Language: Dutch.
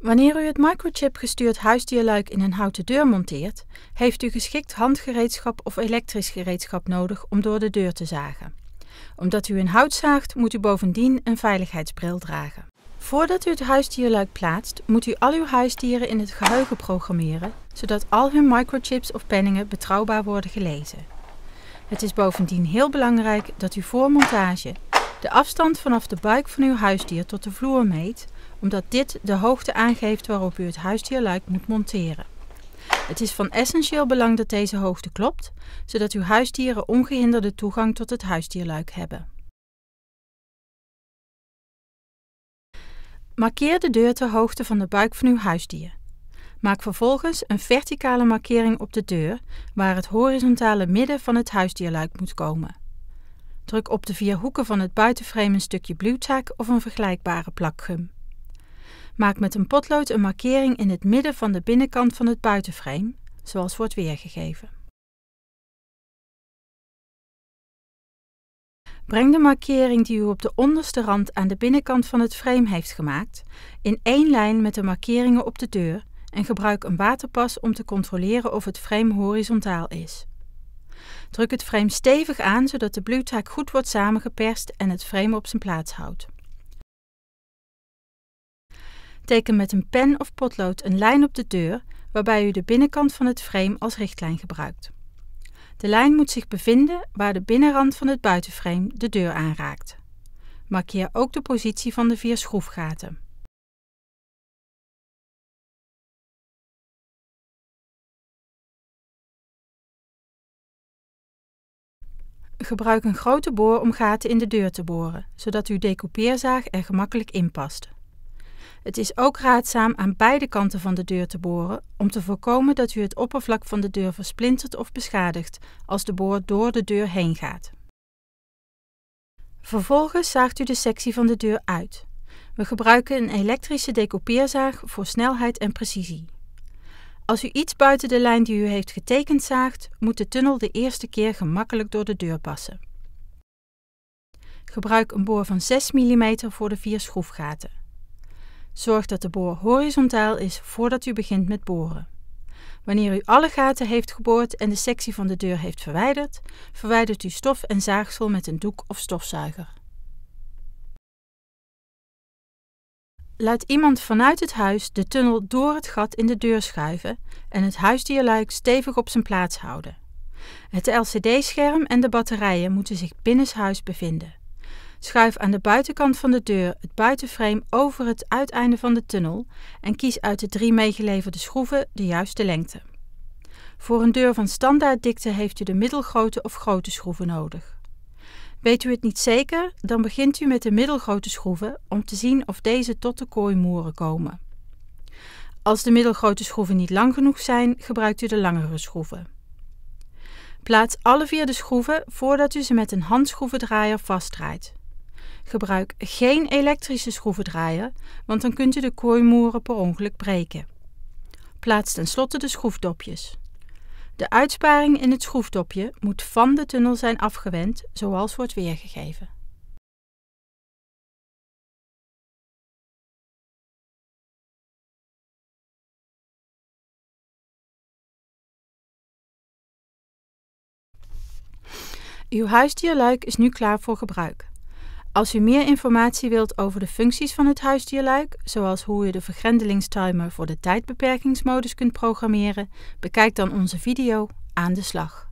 Wanneer u het microchip gestuurd huisdierluik in een houten deur monteert, heeft u geschikt handgereedschap of elektrisch gereedschap nodig om door de deur te zagen. Omdat u in hout zaagt, moet u bovendien een veiligheidsbril dragen. Voordat u het huisdierluik plaatst, moet u al uw huisdieren in het geheugen programmeren, zodat al hun microchips of penningen betrouwbaar worden gelezen. Het is bovendien heel belangrijk dat u voor montage de afstand vanaf de buik van uw huisdier tot de vloer meet omdat dit de hoogte aangeeft waarop u het huisdierluik moet monteren. Het is van essentieel belang dat deze hoogte klopt, zodat uw huisdieren ongehinderde toegang tot het huisdierluik hebben. Markeer de deur ter hoogte van de buik van uw huisdier. Maak vervolgens een verticale markering op de deur waar het horizontale midden van het huisdierluik moet komen. Druk op de vier hoeken van het buitenframe een stukje bluwtaak of een vergelijkbare plakgum. Maak met een potlood een markering in het midden van de binnenkant van het buitenframe, zoals wordt weergegeven. Breng de markering die u op de onderste rand aan de binnenkant van het frame heeft gemaakt in één lijn met de markeringen op de deur en gebruik een waterpas om te controleren of het frame horizontaal is. Druk het frame stevig aan zodat de bluetak goed wordt samengeperst en het frame op zijn plaats houdt. Teken met een pen of potlood een lijn op de deur waarbij u de binnenkant van het frame als richtlijn gebruikt. De lijn moet zich bevinden waar de binnenrand van het buitenframe de deur aanraakt. Markeer ook de positie van de vier schroefgaten. Gebruik een grote boor om gaten in de deur te boren, zodat uw decoupeerzaag er gemakkelijk in past. Het is ook raadzaam aan beide kanten van de deur te boren om te voorkomen dat u het oppervlak van de deur versplintert of beschadigt als de boor door de deur heen gaat. Vervolgens zaagt u de sectie van de deur uit. We gebruiken een elektrische decoupeerzaag voor snelheid en precisie. Als u iets buiten de lijn die u heeft getekend zaagt, moet de tunnel de eerste keer gemakkelijk door de deur passen. Gebruik een boor van 6 mm voor de vier schroefgaten. Zorg dat de boor horizontaal is voordat u begint met boren. Wanneer u alle gaten heeft geboord en de sectie van de deur heeft verwijderd, verwijdert u stof en zaagsel met een doek of stofzuiger. Laat iemand vanuit het huis de tunnel door het gat in de deur schuiven en het huisdierluik stevig op zijn plaats houden. Het LCD-scherm en de batterijen moeten zich binnenshuis bevinden. Schuif aan de buitenkant van de deur het buitenframe over het uiteinde van de tunnel en kies uit de drie meegeleverde schroeven de juiste lengte. Voor een deur van standaarddikte heeft u de middelgrote of grote schroeven nodig. Weet u het niet zeker, dan begint u met de middelgrote schroeven om te zien of deze tot de moeren komen. Als de middelgrote schroeven niet lang genoeg zijn, gebruikt u de langere schroeven. Plaats alle vier de schroeven voordat u ze met een handschroevendraaier vastdraait. Gebruik geen elektrische schroevendraaier, want dan kunt u de kooimoeren per ongeluk breken. Plaats tenslotte de schroefdopjes. De uitsparing in het schroefdopje moet van de tunnel zijn afgewend, zoals wordt weergegeven. Uw huisdierluik is nu klaar voor gebruik. Als u meer informatie wilt over de functies van het huisdierluik, zoals hoe u de vergrendelingstimer voor de tijdbeperkingsmodus kunt programmeren, bekijk dan onze video Aan de slag.